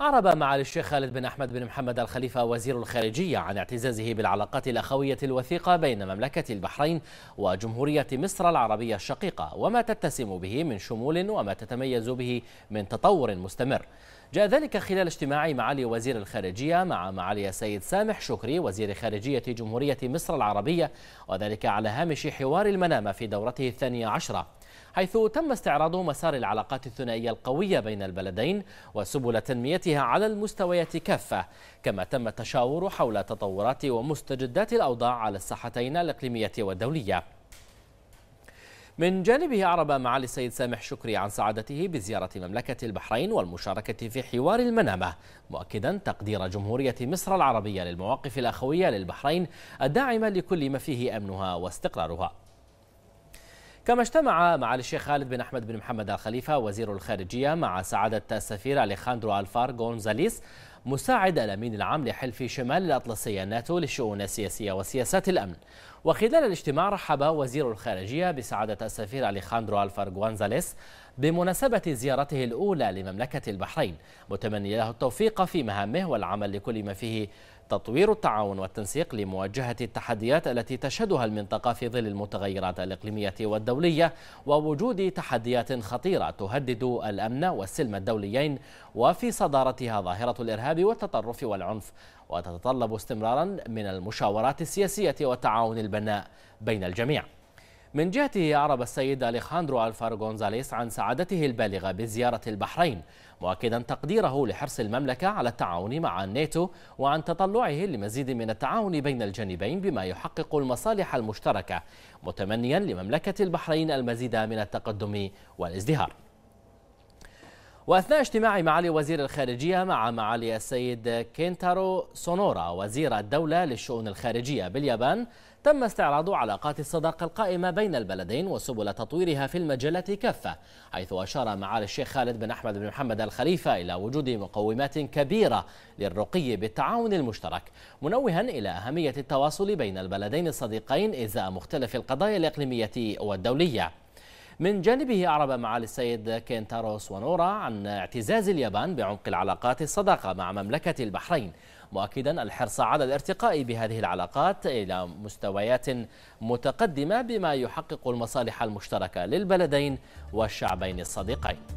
أعرب معالي الشيخ خالد بن أحمد بن محمد الخليفة وزير الخارجية عن اعتزازه بالعلاقات الأخوية الوثيقة بين مملكة البحرين وجمهورية مصر العربية الشقيقة وما تتسم به من شمول وما تتميز به من تطور مستمر جاء ذلك خلال اجتماع معالي وزير الخارجية مع معالي السيد سامح شكري وزير خارجية جمهورية مصر العربية وذلك على هامش حوار المنامة في دورته الثانية عشرة حيث تم استعراض مسار العلاقات الثنائية القوية بين البلدين وسبل تنميتها على المستويات كافة كما تم التشاور حول تطورات ومستجدات الأوضاع على الساحتين الإقليمية والدولية من جانبه أعرب معالي السيد سامح شكري عن سعادته بزيارة مملكة البحرين والمشاركة في حوار المنامة مؤكدا تقدير جمهورية مصر العربية للمواقف الأخوية للبحرين الداعمة لكل ما فيه أمنها واستقرارها كما اجتمع معالي الشيخ خالد بن أحمد بن محمد الخليفة وزير الخارجية مع سعادة السفير أليخاندرو ألفار غونزاليس مساعد الأمين العام لحلف شمال الأطلسي الناتو للشؤون السياسية وسياسات الأمن وخلال الاجتماع رحب وزير الخارجية بسعادة السفير أليخاندرو ألفار غونزاليس بمناسبة زيارته الأولى لمملكة البحرين متمني له التوفيق في مهامه والعمل لكل ما فيه تطوير التعاون والتنسيق لمواجهة التحديات التي تشهدها المنطقة في ظل المتغيرات الإقليمية والدولية ووجود تحديات خطيرة تهدد الأمن والسلم الدوليين وفي صدارتها ظاهرة الإرهاب والتطرف والعنف وتتطلب استمرارا من المشاورات السياسية والتعاون البناء بين الجميع من جهته أعرب السيد أليخاندرو ألفار غونزاليس عن سعادته البالغة بزيارة البحرين مؤكدا تقديره لحرص المملكة على التعاون مع الناتو وعن تطلعه لمزيد من التعاون بين الجانبين بما يحقق المصالح المشتركة متمنيا لمملكة البحرين المزيد من التقدم والازدهار وأثناء اجتماع معالي وزير الخارجية مع معالي السيد كينتارو سونورا وزير الدولة للشؤون الخارجية باليابان تم استعراض علاقات الصداقة القائمة بين البلدين وسبل تطويرها في المجلة كافة حيث أشار معالي الشيخ خالد بن أحمد بن محمد الخليفة إلى وجود مقومات كبيرة للرقي بالتعاون المشترك منوها إلى أهمية التواصل بين البلدين الصديقين إزاء مختلف القضايا الإقليمية والدولية من جانبه أعرب معالي السيد كينتارو سوانورا عن اعتزاز اليابان بعمق العلاقات الصداقة مع مملكة البحرين مؤكدا الحرص على الارتقاء بهذه العلاقات إلى مستويات متقدمة بما يحقق المصالح المشتركة للبلدين والشعبين الصديقين